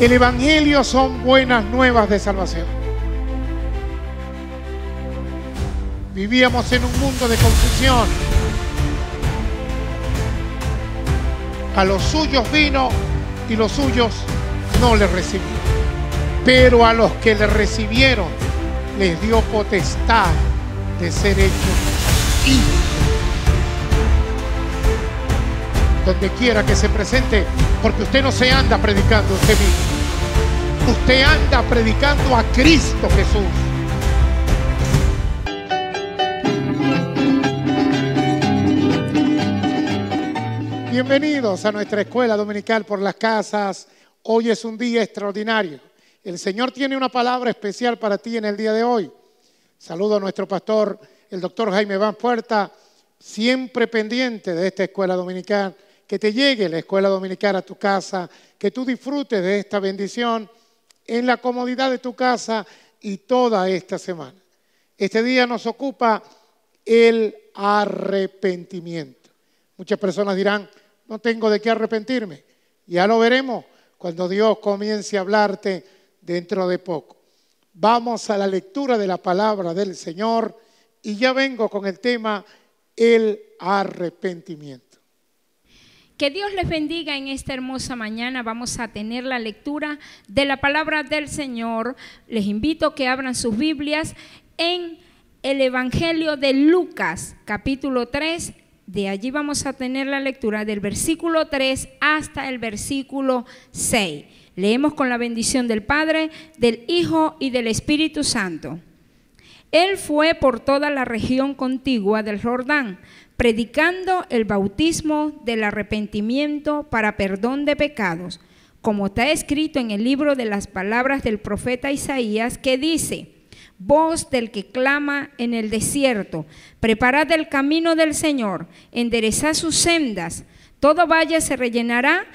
El Evangelio son buenas nuevas de salvación. Vivíamos en un mundo de confusión. A los suyos vino y los suyos no le recibieron. Pero a los que le recibieron les dio potestad de ser hechos hijos donde quiera que se presente, porque usted no se anda predicando usted mismo. Usted anda predicando a Cristo Jesús. Bienvenidos a nuestra escuela dominical por las casas. Hoy es un día extraordinario. El Señor tiene una palabra especial para ti en el día de hoy. Saludo a nuestro pastor, el doctor Jaime Van Puerta, siempre pendiente de esta escuela dominical que te llegue la escuela Dominicana a tu casa, que tú disfrutes de esta bendición en la comodidad de tu casa y toda esta semana. Este día nos ocupa el arrepentimiento. Muchas personas dirán, no tengo de qué arrepentirme. Ya lo veremos cuando Dios comience a hablarte dentro de poco. Vamos a la lectura de la palabra del Señor y ya vengo con el tema el arrepentimiento. Que Dios les bendiga en esta hermosa mañana. Vamos a tener la lectura de la palabra del Señor. Les invito a que abran sus Biblias en el Evangelio de Lucas, capítulo 3. De allí vamos a tener la lectura del versículo 3 hasta el versículo 6. Leemos con la bendición del Padre, del Hijo y del Espíritu Santo. Él fue por toda la región contigua del Jordán, predicando el bautismo del arrepentimiento para perdón de pecados, como está escrito en el libro de las palabras del profeta Isaías, que dice, voz del que clama en el desierto, preparad el camino del Señor, enderezad sus sendas, todo valle se rellenará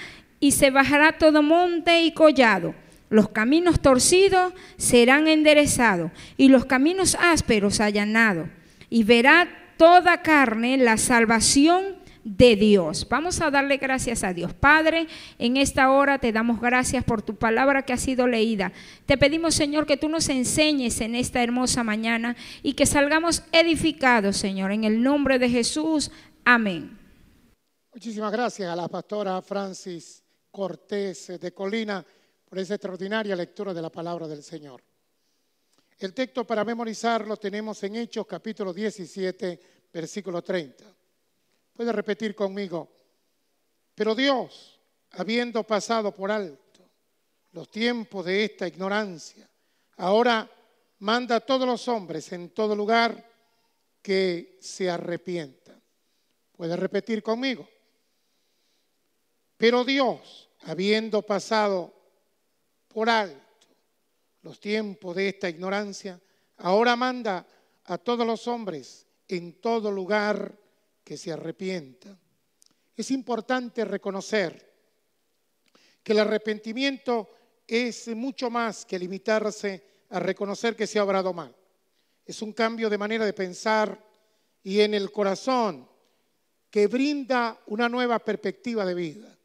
y se bajará todo monte y collado los caminos torcidos serán enderezados y los caminos ásperos allanados. Y verá toda carne la salvación de Dios. Vamos a darle gracias a Dios. Padre, en esta hora te damos gracias por tu palabra que ha sido leída. Te pedimos, Señor, que tú nos enseñes en esta hermosa mañana y que salgamos edificados, Señor, en el nombre de Jesús. Amén. Muchísimas gracias a la pastora Francis Cortés de Colina por esa extraordinaria lectura de la palabra del Señor. El texto para memorizarlo tenemos en Hechos capítulo 17, versículo 30. Puede repetir conmigo, pero Dios, habiendo pasado por alto los tiempos de esta ignorancia, ahora manda a todos los hombres en todo lugar que se arrepientan. Puede repetir conmigo, pero Dios, habiendo pasado por alto los tiempos de esta ignorancia, ahora manda a todos los hombres en todo lugar que se arrepientan. Es importante reconocer que el arrepentimiento es mucho más que limitarse a reconocer que se ha obrado mal. Es un cambio de manera de pensar y en el corazón que brinda una nueva perspectiva de vida.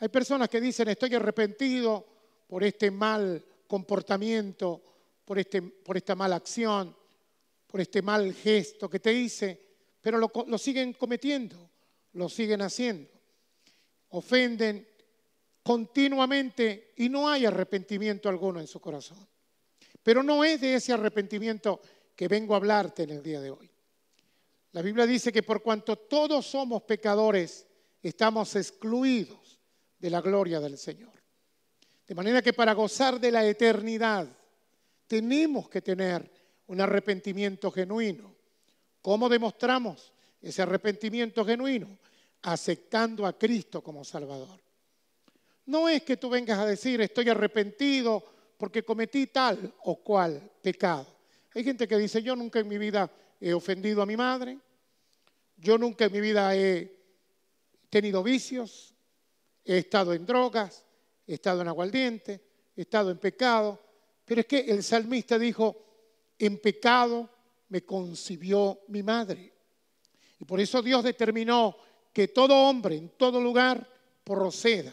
Hay personas que dicen estoy arrepentido, por este mal comportamiento, por, este, por esta mala acción, por este mal gesto que te hice, pero lo siguen cometiendo, lo siguen haciendo. Ofenden continuamente y no hay arrepentimiento alguno en su corazón. Pero no es de ese arrepentimiento que vengo a hablarte en el día de hoy. La Biblia dice que por cuanto todos somos pecadores, estamos excluidos de la gloria del Señor. De manera que para gozar de la eternidad tenemos que tener un arrepentimiento genuino. ¿Cómo demostramos ese arrepentimiento genuino? Aceptando a Cristo como Salvador. No es que tú vengas a decir estoy arrepentido porque cometí tal o cual pecado. Hay gente que dice yo nunca en mi vida he ofendido a mi madre, yo nunca en mi vida he tenido vicios, he estado en drogas, he estado en aguardiente, he estado en pecado, pero es que el salmista dijo, en pecado me concibió mi madre. Y por eso Dios determinó que todo hombre en todo lugar proceda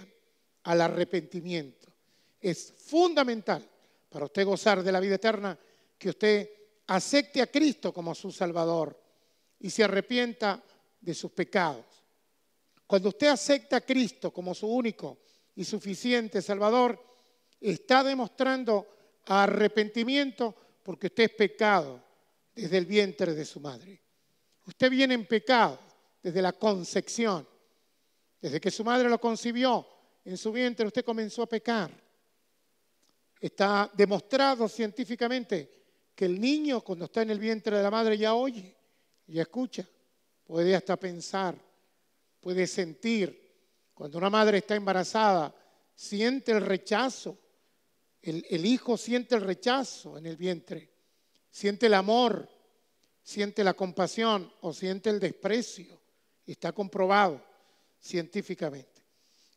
al arrepentimiento. Es fundamental para usted gozar de la vida eterna que usted acepte a Cristo como su Salvador y se arrepienta de sus pecados. Cuando usted acepta a Cristo como su único y suficiente, Salvador, está demostrando arrepentimiento porque usted es pecado desde el vientre de su madre. Usted viene en pecado desde la concepción. Desde que su madre lo concibió en su vientre, usted comenzó a pecar. Está demostrado científicamente que el niño cuando está en el vientre de la madre ya oye, ya escucha, puede hasta pensar, puede sentir, cuando una madre está embarazada, siente el rechazo. El, hijo siente el rechazo en el vientre, siente el amor, siente la compasión o siente el desprecio. Está comprobado científicamente.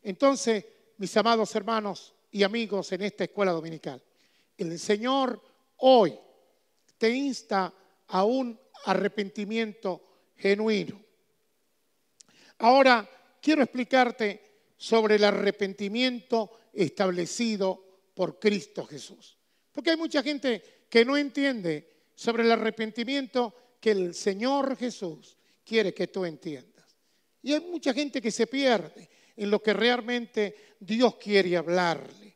Entonces, mis amados hermanos y amigos en esta escuela dominical, el Señor hoy te insta a un arrepentimiento genuino. Ahora, quiero explicarte sobre el arrepentimiento establecido por Cristo Jesús. Porque hay mucha gente que no entiende sobre el arrepentimiento que el Señor Jesús quiere que tú entiendas. Y hay mucha gente que se pierde en lo que realmente Dios quiere hablarle.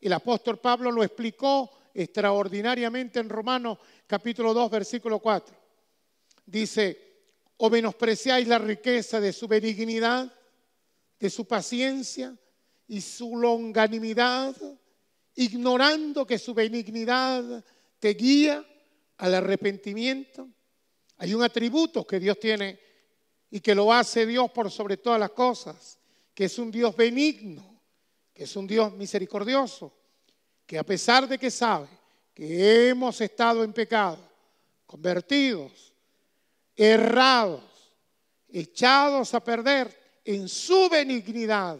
El apóstol Pablo lo explicó extraordinariamente en Romanos capítulo 2, versículo 4. Dice, ¿O menospreciáis la riqueza de su benignidad, de su paciencia y su longanimidad, ignorando que su benignidad te guía al arrepentimiento? Hay un atributo que Dios tiene y que lo hace Dios por sobre todas las cosas, que es un Dios benigno, que es un Dios misericordioso, que a pesar de que sabe que hemos estado en pecado, convertidos, errados, echados a perder en su benignidad,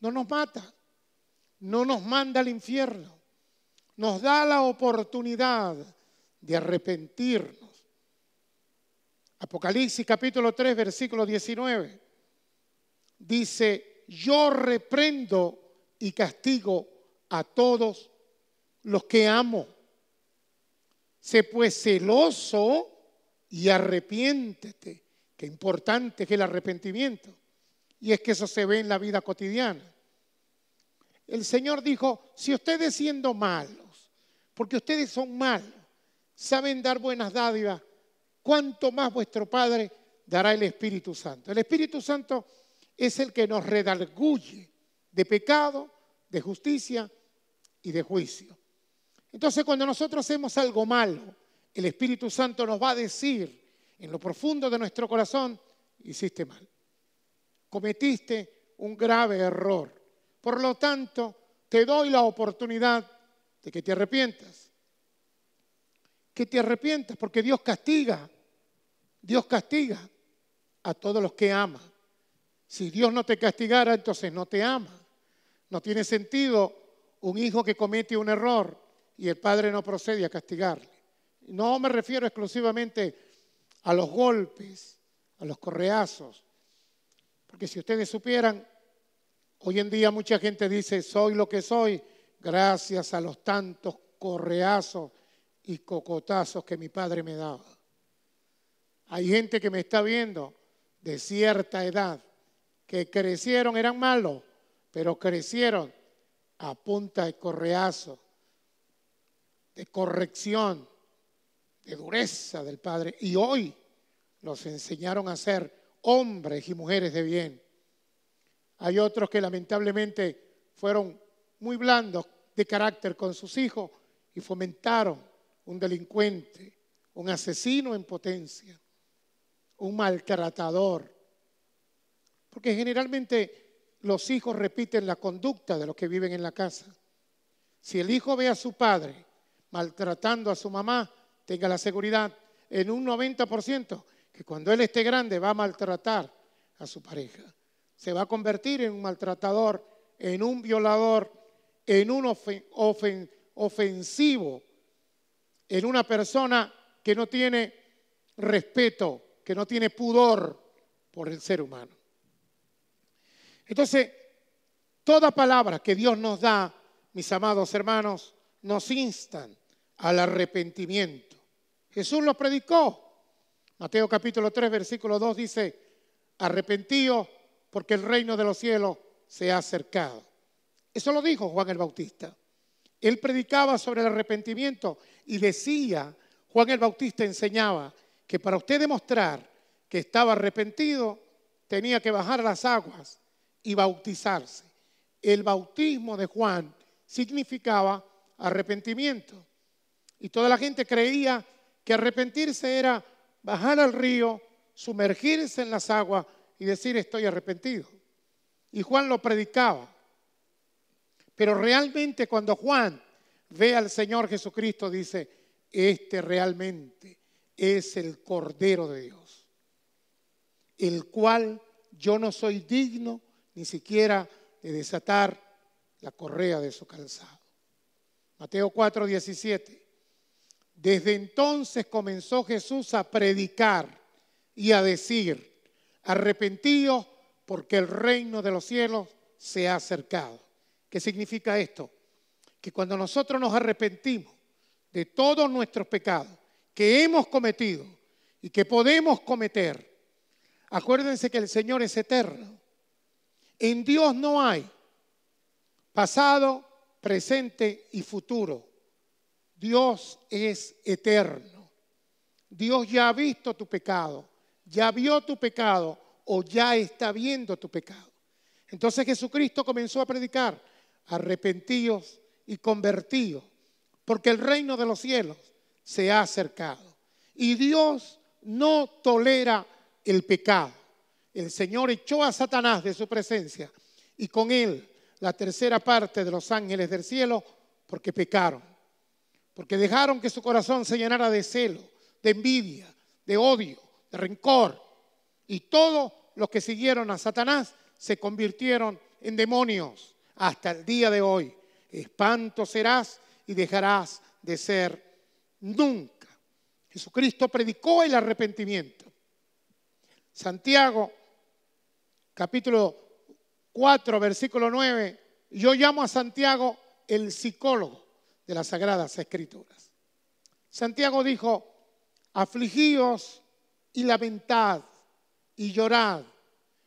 no nos mata, no nos manda al infierno, nos da la oportunidad de arrepentirnos. Apocalipsis capítulo 3, versículo 19, dice, yo reprendo y castigo a todos los que amo. Se pues celoso y arrepiéntete. que importante es el arrepentimiento. Y es que eso se ve en la vida cotidiana. El Señor dijo, si ustedes siendo malos, porque ustedes son malos, saben dar buenas dádivas, cuánto más vuestro Padre dará el Espíritu Santo. El Espíritu Santo es el que nos redarguye de pecado, de justicia y de juicio. Entonces cuando nosotros hacemos algo malo, el Espíritu Santo nos va a decir en lo profundo de nuestro corazón, hiciste mal, cometiste un grave error. Por lo tanto, te doy la oportunidad de que te arrepientas. Que te arrepientas porque Dios castiga, Dios castiga a todos los que ama. Si Dios no te castigara, entonces no te ama. No tiene sentido un hijo que comete un error y el padre no procede a castigarlo. No me refiero exclusivamente a los golpes, a los correazos, porque si ustedes supieran, hoy en día mucha gente dice, soy lo que soy gracias a los tantos correazos y cocotazos que mi padre me daba. Hay gente que me está viendo de cierta edad, que crecieron, eran malos, pero crecieron a punta de correazo, de corrección, de dureza del Padre. Y hoy los enseñaron a ser hombres y mujeres de bien. Hay otros que lamentablemente fueron muy blandos de carácter con sus hijos y fomentaron un delincuente, un asesino en potencia, un maltratador. Porque generalmente los hijos repiten la conducta de los que viven en la casa. Si el hijo ve a su padre maltratando a su mamá, tenga la seguridad en un 90% que cuando él esté grande va a maltratar a su pareja. Se va a convertir en un maltratador, en un violador, en un ofensivo, en una persona que no tiene respeto, que no tiene pudor por el ser humano. Entonces, toda palabra que Dios nos da, mis amados hermanos, nos instan al arrepentimiento. Jesús lo predicó. Mateo capítulo 3, versículo 2 dice, arrepentíos porque el reino de los cielos se ha acercado. Eso lo dijo Juan el Bautista. Él predicaba sobre el arrepentimiento y decía, Juan el Bautista enseñaba que para usted demostrar que estaba arrepentido, tenía que bajar las aguas y bautizarse. El bautismo de Juan significaba arrepentimiento. Y toda la gente creía que arrepentirse era bajar al río, sumergirse en las aguas y decir estoy arrepentido. Y Juan lo predicaba. Pero realmente cuando Juan ve al Señor Jesucristo dice, este realmente es el Cordero de Dios, el cual yo no soy digno ni siquiera de desatar la correa de su calzado. Mateo 4, 17. Desde entonces comenzó Jesús a predicar y a decir, arrepentíos porque el reino de los cielos se ha acercado. ¿Qué significa esto? Que cuando nosotros nos arrepentimos de todos nuestros pecados que hemos cometido y que podemos cometer, acuérdense que el Señor es eterno. En Dios no hay pasado, presente y futuro. Dios es eterno. Dios ya ha visto tu pecado, ya vio tu pecado o ya está viendo tu pecado. Entonces Jesucristo comenzó a predicar, arrepentíos y convertíos, porque el reino de los cielos se ha acercado. Y Dios no tolera el pecado. El Señor echó a Satanás de su presencia y con él la tercera parte de los ángeles del cielo porque pecaron porque dejaron que su corazón se llenara de celo, de envidia, de odio, de rencor. Y todos los que siguieron a Satanás se convirtieron en demonios hasta el día de hoy. Espanto serás y dejarás de ser nunca. Jesucristo predicó el arrepentimiento. Santiago, capítulo 4, versículo 9. Yo llamo a Santiago el psicólogo de las Sagradas Escrituras. Santiago dijo, afligíos y lamentad y llorad,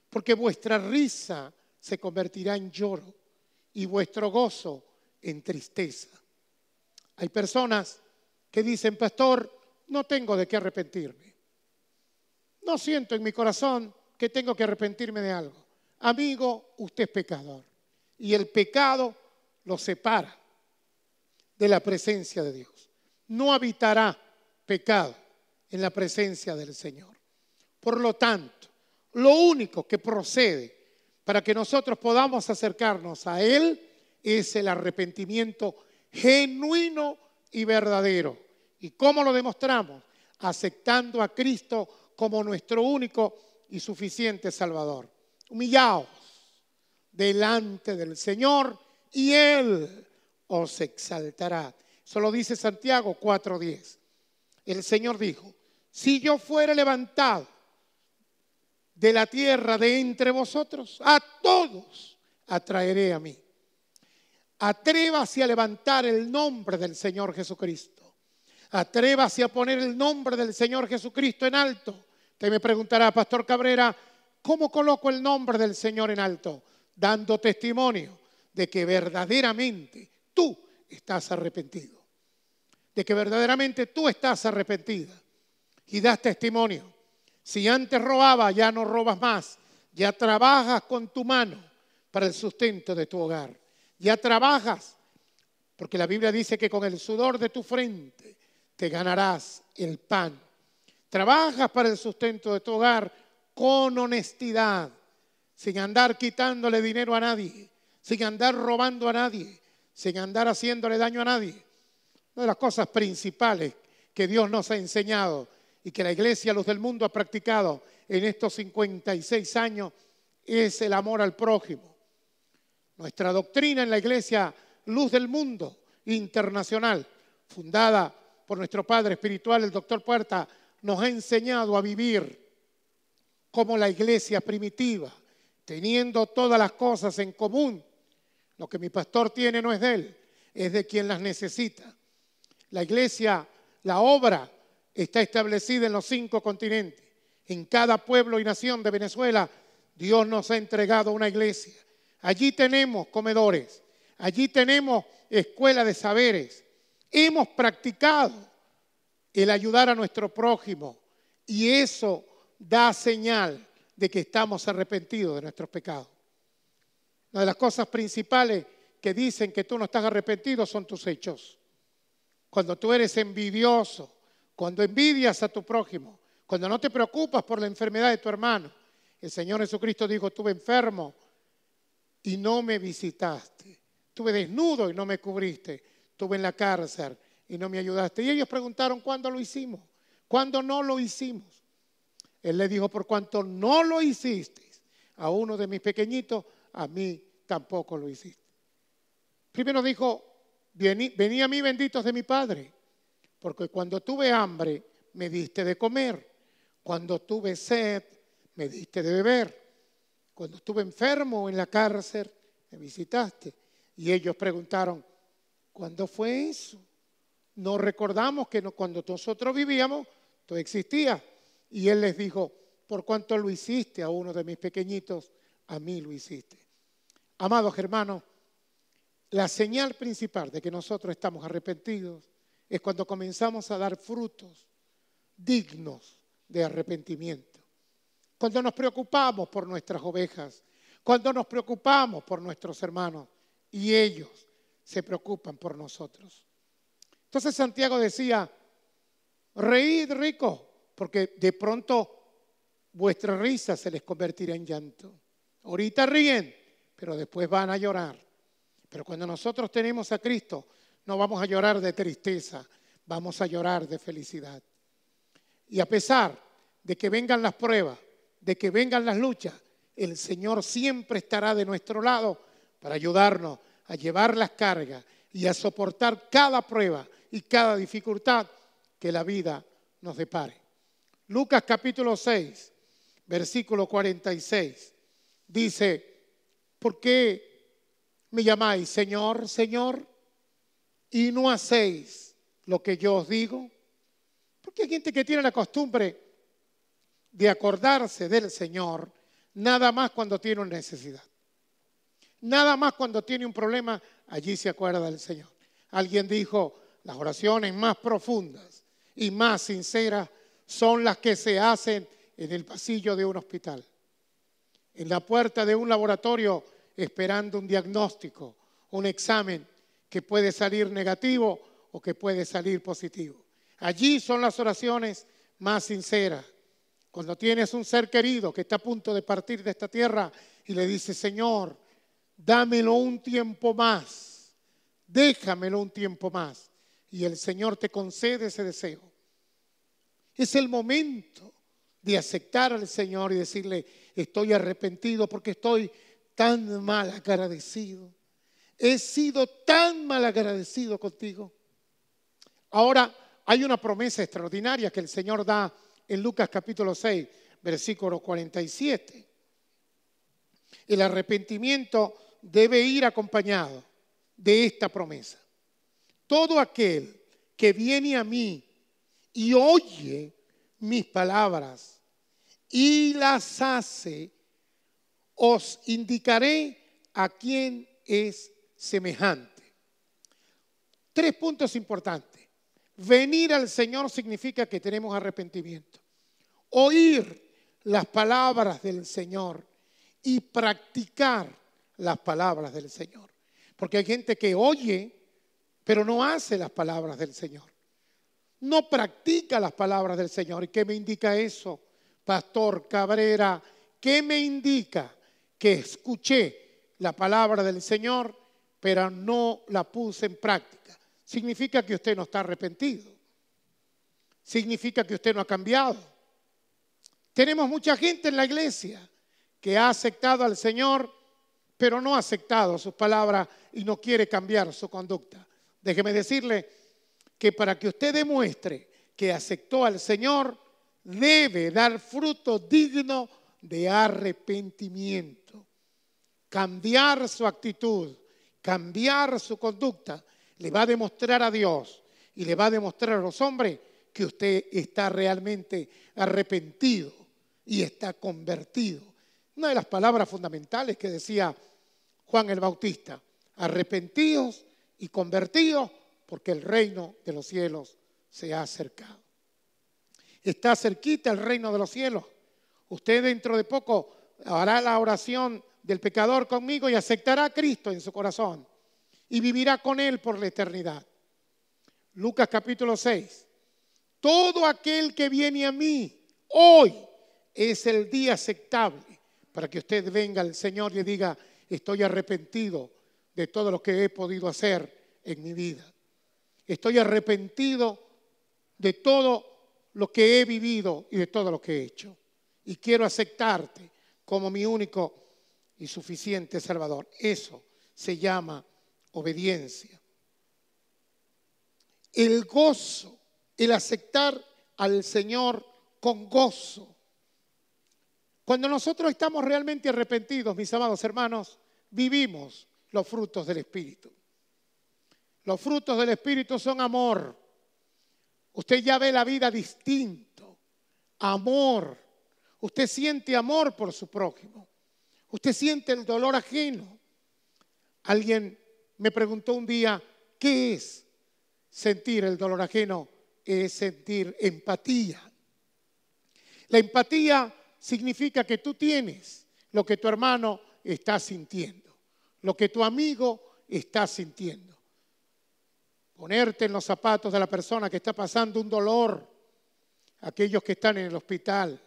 porque vuestra risa se convertirá en lloro y vuestro gozo en tristeza. Hay personas que dicen, pastor, no tengo de qué arrepentirme. No siento en mi corazón que tengo que arrepentirme de algo. Amigo, usted es pecador y el pecado lo separa de la presencia de Dios. No habitará pecado en la presencia del Señor. Por lo tanto, lo único que procede para que nosotros podamos acercarnos a Él es el arrepentimiento genuino y verdadero. ¿Y cómo lo demostramos? Aceptando a Cristo como nuestro único y suficiente Salvador. Humillaos delante del Señor y Él os exaltará. Solo dice Santiago 4.10. El Señor dijo, si yo fuera levantado de la tierra de entre vosotros, a todos atraeré a mí. Atrévase a levantar el nombre del Señor Jesucristo. Atrévase a poner el nombre del Señor Jesucristo en alto. Te me preguntará, Pastor Cabrera, ¿cómo coloco el nombre del Señor en alto? Dando testimonio de que verdaderamente estás arrepentido, de que verdaderamente tú estás arrepentida y das testimonio. Si antes robaba, ya no robas más, ya trabajas con tu mano para el sustento de tu hogar, ya trabajas, porque la Biblia dice que con el sudor de tu frente te ganarás el pan. Trabajas para el sustento de tu hogar con honestidad, sin andar quitándole dinero a nadie, sin andar robando a nadie, sin andar haciéndole daño a nadie. Una de las cosas principales que Dios nos ha enseñado y que la iglesia, Luz del mundo, ha practicado en estos 56 años es el amor al prójimo. Nuestra doctrina en la iglesia Luz del Mundo Internacional, fundada por nuestro padre espiritual, el doctor Puerta, nos ha enseñado a vivir como la iglesia primitiva, teniendo todas las cosas en común lo que mi pastor tiene no es de él, es de quien las necesita. La iglesia, la obra, está establecida en los cinco continentes. En cada pueblo y nación de Venezuela, Dios nos ha entregado una iglesia. Allí tenemos comedores, allí tenemos escuela de saberes. Hemos practicado el ayudar a nuestro prójimo y eso da señal de que estamos arrepentidos de nuestros pecados de las cosas principales que dicen que tú no estás arrepentido son tus hechos. Cuando tú eres envidioso, cuando envidias a tu prójimo, cuando no te preocupas por la enfermedad de tu hermano. El Señor Jesucristo dijo, tuve enfermo y no me visitaste. tuve desnudo y no me cubriste. tuve en la cárcel y no me ayudaste. Y ellos preguntaron, ¿cuándo lo hicimos? ¿Cuándo no lo hicimos? Él le dijo, por cuanto no lo hiciste a uno de mis pequeñitos, a mí tampoco lo hiciste. Primero dijo, vení, a mí benditos de mi Padre, porque cuando tuve hambre me diste de comer, cuando tuve sed me diste de beber, cuando estuve enfermo en la cárcel me visitaste. Y ellos preguntaron, ¿cuándo fue eso? No recordamos que cuando nosotros vivíamos tú existías. Y él les dijo, por cuanto lo hiciste a uno de mis pequeñitos, a mí lo hiciste. Amados hermanos, la señal principal de que nosotros estamos arrepentidos es cuando comenzamos a dar frutos dignos de arrepentimiento. Cuando nos preocupamos por nuestras ovejas, cuando nos preocupamos por nuestros hermanos y ellos se preocupan por nosotros. Entonces Santiago decía, reíd ricos, porque de pronto vuestra risa se les convertirá en llanto. Ahorita ríen, pero después van a llorar. Pero cuando nosotros tenemos a Cristo, no vamos a llorar de tristeza, vamos a llorar de felicidad. Y a pesar de que vengan las pruebas, de que vengan las luchas, el Señor siempre estará de nuestro lado para ayudarnos a llevar las cargas y a soportar cada prueba y cada dificultad que la vida nos depare. Lucas capítulo 6, versículo 46, dice, ¿Por qué me llamáis Señor, Señor? Y no hacéis lo que yo os digo. Porque hay gente que tiene la costumbre de acordarse del Señor nada más cuando tiene una necesidad. Nada más cuando tiene un problema, allí se acuerda del Señor. Alguien dijo, las oraciones más profundas y más sinceras son las que se hacen en el pasillo de un hospital en la puerta de un laboratorio esperando un diagnóstico, un examen que puede salir negativo o que puede salir positivo. Allí son las oraciones más sinceras. Cuando tienes un ser querido que está a punto de partir de esta tierra y le dices, Señor, dámelo un tiempo más, déjamelo un tiempo más. Y el Señor te concede ese deseo. Es el momento de aceptar al Señor y decirle, estoy arrepentido porque estoy tan mal agradecido. He sido tan mal agradecido contigo. Ahora hay una promesa extraordinaria que el Señor da en Lucas capítulo 6, versículo 47. El arrepentimiento debe ir acompañado de esta promesa. Todo aquel que viene a mí y oye mis palabras y las hace, os indicaré a quién es semejante. Tres puntos importantes. Venir al Señor significa que tenemos arrepentimiento. Oír las palabras del Señor y practicar las palabras del Señor. Porque hay gente que oye, pero no hace las palabras del Señor. No practica las palabras del Señor. ¿Y qué me indica eso? Pastor Cabrera, ¿qué me indica que escuché la palabra del Señor, pero no la puse en práctica. Significa que usted no está arrepentido. Significa que usted no ha cambiado. Tenemos mucha gente en la iglesia que ha aceptado al Señor, pero no ha aceptado sus palabras y no quiere cambiar su conducta. Déjeme decirle que para que usted demuestre que aceptó al Señor, debe dar fruto digno de arrepentimiento. Cambiar su actitud, cambiar su conducta, le va a demostrar a Dios y le va a demostrar a los hombres que usted está realmente arrepentido y está convertido. Una de las palabras fundamentales que decía Juan el Bautista, arrepentidos y convertidos porque el reino de los cielos se ha acercado. Está cerquita el reino de los cielos. Usted dentro de poco hará la oración del pecador conmigo y aceptará a Cristo en su corazón y vivirá con él por la eternidad. Lucas capítulo 6. Todo aquel que viene a mí hoy es el día aceptable para que usted venga al Señor y diga, estoy arrepentido de todo lo que he podido hacer en mi vida. Estoy arrepentido de todo lo que he vivido y de todo lo que he hecho. Y quiero aceptarte como mi único y suficiente Salvador. Eso se llama obediencia. El gozo, el aceptar al Señor con gozo. Cuando nosotros estamos realmente arrepentidos, mis amados hermanos, vivimos los frutos del Espíritu. Los frutos del Espíritu son amor, Usted ya ve la vida distinto. Amor. Usted siente amor por su prójimo. Usted siente el dolor ajeno. Alguien me preguntó un día, ¿qué es sentir el dolor ajeno? Es sentir empatía. La empatía significa que tú tienes lo que tu hermano está sintiendo, lo que tu amigo está sintiendo ponerte en los zapatos de la persona que está pasando un dolor, aquellos que están en el hospital,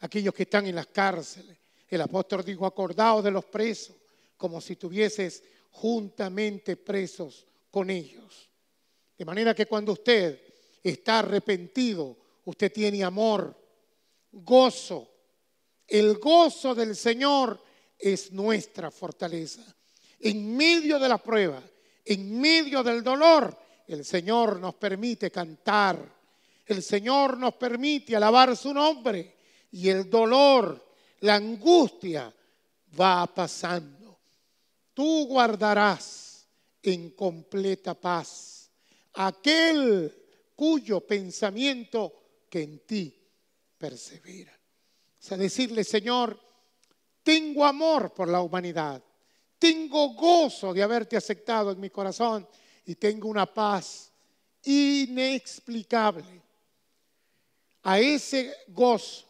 aquellos que están en las cárceles. El apóstol dijo, acordaos de los presos, como si estuvieses juntamente presos con ellos. De manera que cuando usted está arrepentido, usted tiene amor, gozo. El gozo del Señor es nuestra fortaleza. En medio de la prueba, en medio del dolor, el Señor nos permite cantar, el Señor nos permite alabar su nombre y el dolor, la angustia va pasando. Tú guardarás en completa paz aquel cuyo pensamiento que en ti persevera. O sea, decirle, Señor, tengo amor por la humanidad tengo gozo de haberte aceptado en mi corazón y tengo una paz inexplicable. A ese gozo,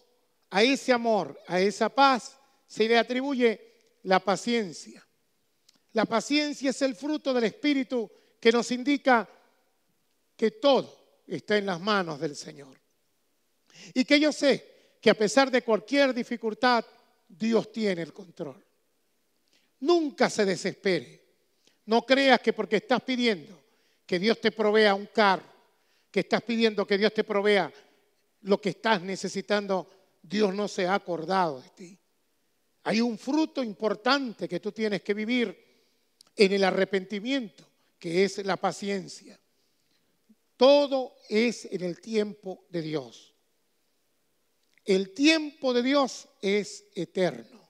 a ese amor, a esa paz se le atribuye la paciencia. La paciencia es el fruto del Espíritu que nos indica que todo está en las manos del Señor. Y que yo sé que a pesar de cualquier dificultad, Dios tiene el control. Nunca se desespere. No creas que porque estás pidiendo que Dios te provea un carro, que estás pidiendo que Dios te provea lo que estás necesitando, Dios no se ha acordado de ti. Hay un fruto importante que tú tienes que vivir en el arrepentimiento, que es la paciencia. Todo es en el tiempo de Dios. El tiempo de Dios es eterno.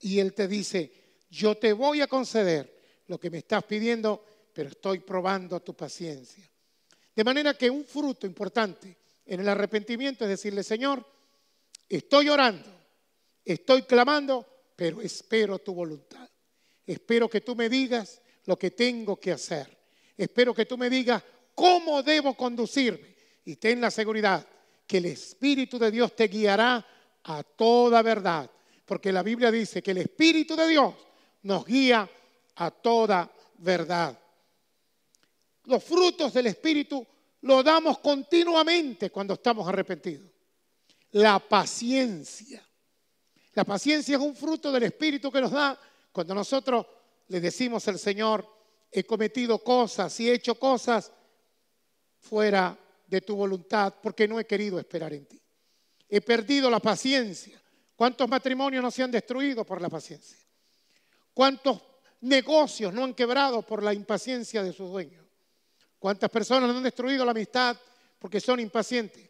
Y Él te dice, yo te voy a conceder lo que me estás pidiendo, pero estoy probando tu paciencia. De manera que un fruto importante en el arrepentimiento es decirle, Señor, estoy orando, estoy clamando, pero espero tu voluntad. Espero que tú me digas lo que tengo que hacer. Espero que tú me digas cómo debo conducirme. Y ten la seguridad que el Espíritu de Dios te guiará a toda verdad. Porque la Biblia dice que el Espíritu de Dios nos guía a toda verdad. Los frutos del Espíritu los damos continuamente cuando estamos arrepentidos. La paciencia. La paciencia es un fruto del Espíritu que nos da cuando nosotros le decimos al Señor, he cometido cosas y he hecho cosas fuera de tu voluntad porque no he querido esperar en ti. He perdido la paciencia. ¿Cuántos matrimonios no se han destruido por la paciencia? ¿Cuántos negocios no han quebrado por la impaciencia de sus dueños? ¿Cuántas personas no han destruido la amistad porque son impacientes?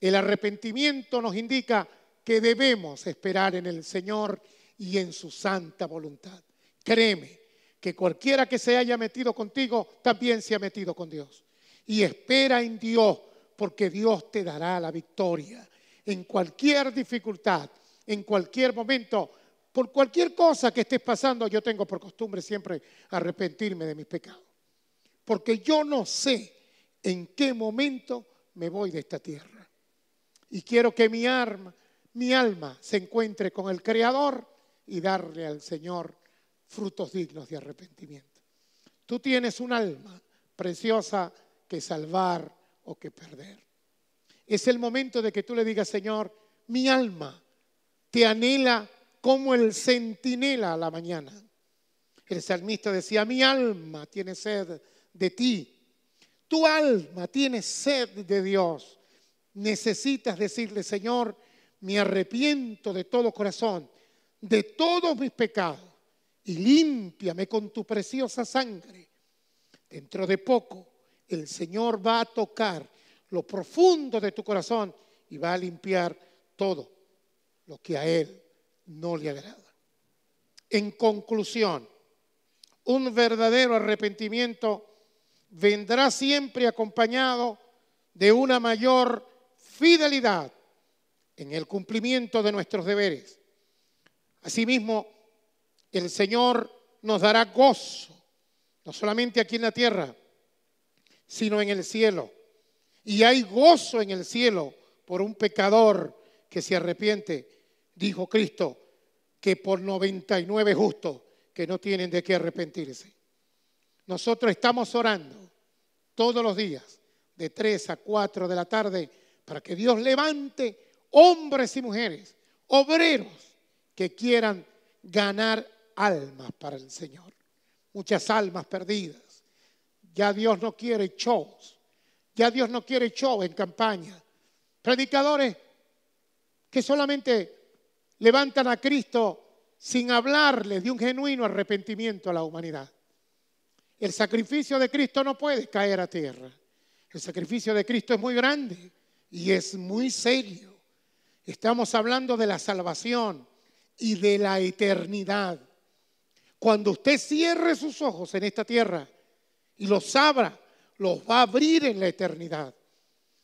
El arrepentimiento nos indica que debemos esperar en el Señor y en su santa voluntad. Créeme que cualquiera que se haya metido contigo también se ha metido con Dios. Y espera en Dios porque Dios te dará la victoria. En cualquier dificultad, en cualquier momento, por cualquier cosa que estés pasando, yo tengo por costumbre siempre arrepentirme de mis pecados. Porque yo no sé en qué momento me voy de esta tierra. Y quiero que mi alma, mi alma se encuentre con el Creador y darle al Señor frutos dignos de arrepentimiento. Tú tienes un alma preciosa que salvar o que perder. Es el momento de que tú le digas, Señor, mi alma te anhela como el centinela a la mañana. El salmista decía, mi alma tiene sed de ti. Tu alma tiene sed de Dios. Necesitas decirle, Señor, me arrepiento de todo corazón, de todos mis pecados, y límpiame con tu preciosa sangre. Dentro de poco el Señor va a tocar lo profundo de tu corazón y va a limpiar todo lo que a Él no le agrada. En conclusión, un verdadero arrepentimiento vendrá siempre acompañado de una mayor fidelidad en el cumplimiento de nuestros deberes. Asimismo, el Señor nos dará gozo, no solamente aquí en la tierra, sino en el cielo. Y hay gozo en el cielo por un pecador que se arrepiente dijo Cristo, que por 99 justos que no tienen de qué arrepentirse. Nosotros estamos orando todos los días, de 3 a 4 de la tarde, para que Dios levante hombres y mujeres, obreros, que quieran ganar almas para el Señor. Muchas almas perdidas. Ya Dios no quiere shows. Ya Dios no quiere shows en campaña. Predicadores que solamente levantan a Cristo sin hablarle de un genuino arrepentimiento a la humanidad. El sacrificio de Cristo no puede caer a tierra. El sacrificio de Cristo es muy grande y es muy serio. Estamos hablando de la salvación y de la eternidad. Cuando usted cierre sus ojos en esta tierra y los abra, los va a abrir en la eternidad.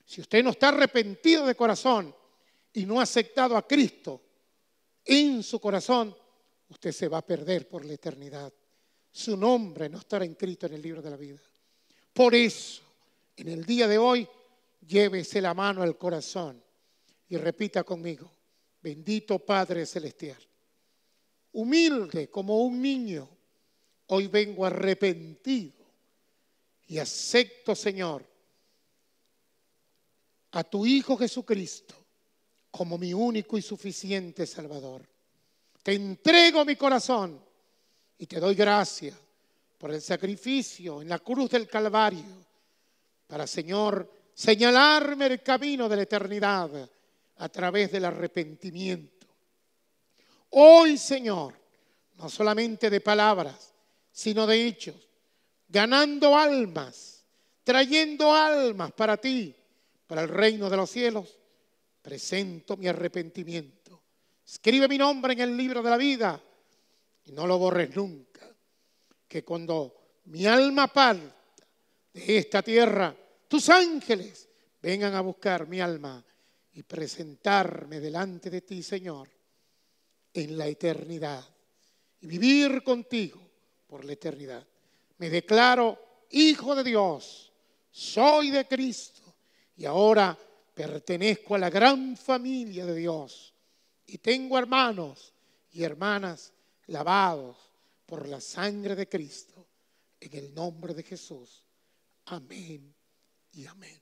Si usted no está arrepentido de corazón y no ha aceptado a Cristo en su corazón, usted se va a perder por la eternidad. Su nombre no estará inscrito en el libro de la vida. Por eso, en el día de hoy, llévese la mano al corazón y repita conmigo, bendito Padre Celestial, humilde como un niño, hoy vengo arrepentido y acepto, Señor, a tu Hijo Jesucristo como mi único y suficiente Salvador. Te entrego mi corazón y te doy gracias por el sacrificio en la cruz del Calvario para, Señor, señalarme el camino de la eternidad a través del arrepentimiento. Hoy, Señor, no solamente de palabras, sino de hechos, ganando almas, trayendo almas para ti, para el reino de los cielos presento mi arrepentimiento. Escribe mi nombre en el libro de la vida y no lo borres nunca. Que cuando mi alma parta de esta tierra, tus ángeles vengan a buscar mi alma y presentarme delante de ti, Señor, en la eternidad y vivir contigo por la eternidad. Me declaro hijo de Dios, soy de Cristo y ahora pertenezco a la gran familia de Dios y tengo hermanos y hermanas lavados por la sangre de Cristo, en el nombre de Jesús. Amén y amén.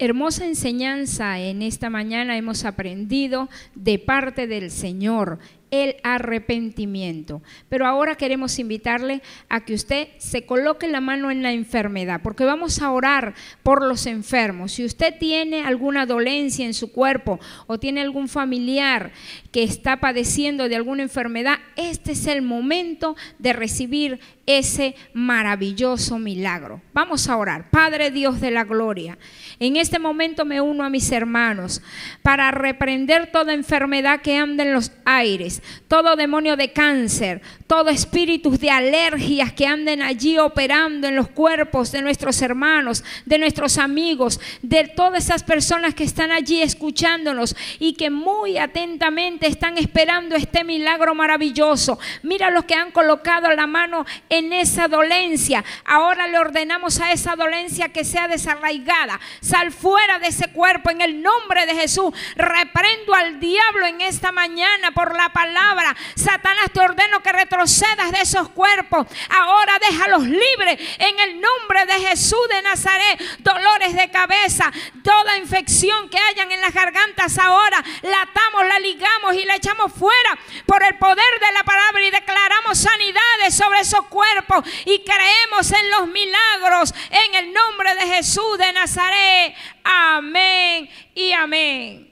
Hermosa enseñanza en esta mañana hemos aprendido de parte del Señor el arrepentimiento. Pero ahora queremos invitarle a que usted se coloque la mano en la enfermedad, porque vamos a orar por los enfermos. Si usted tiene alguna dolencia en su cuerpo o tiene algún familiar que está padeciendo de alguna enfermedad, este es el momento de recibir ese maravilloso milagro. Vamos a orar. Padre Dios de la gloria, en este momento me uno a mis hermanos para reprender toda enfermedad que anda en los aires todo demonio de cáncer, todo espíritus de alergias que anden allí operando en los cuerpos de nuestros hermanos, de nuestros amigos, de todas esas personas que están allí escuchándonos y que muy atentamente están esperando este milagro maravilloso. Mira los que han colocado la mano en esa dolencia. Ahora le ordenamos a esa dolencia que sea desarraigada. Sal fuera de ese cuerpo en el nombre de Jesús. Reprendo al diablo en esta mañana por la palabra palabra. Satanás, te ordeno que retrocedas de esos cuerpos. Ahora déjalos libres en el nombre de Jesús de Nazaret. Dolores de cabeza, toda infección que hayan en las gargantas ahora, la atamos, la ligamos y la echamos fuera por el poder de la palabra y declaramos sanidades sobre esos cuerpos y creemos en los milagros en el nombre de Jesús de Nazaret. Amén y amén.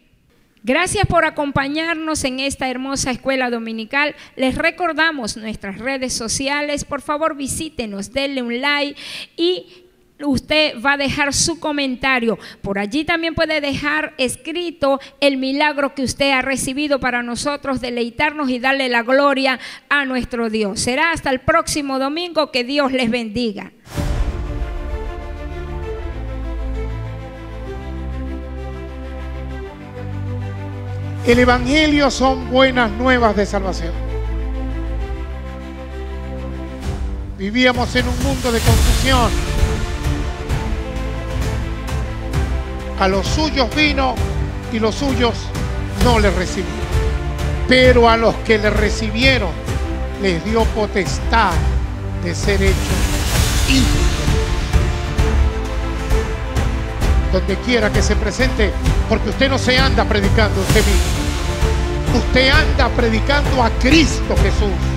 Gracias por acompañarnos en esta hermosa escuela dominical. Les recordamos nuestras redes sociales. Por favor, visítenos, denle un like y usted va a dejar su comentario. Por allí también puede dejar escrito el milagro que usted ha recibido para nosotros, deleitarnos y darle la gloria a nuestro Dios. Será hasta el próximo domingo que Dios les bendiga. El Evangelio son buenas nuevas de salvación. Vivíamos en un mundo de confusión. A los suyos vino y los suyos no le recibieron. Pero a los que le recibieron les dio potestad de ser hechos hijos donde quiera que se presente, porque usted no se anda predicando usted mismo usted anda predicando a Cristo Jesús.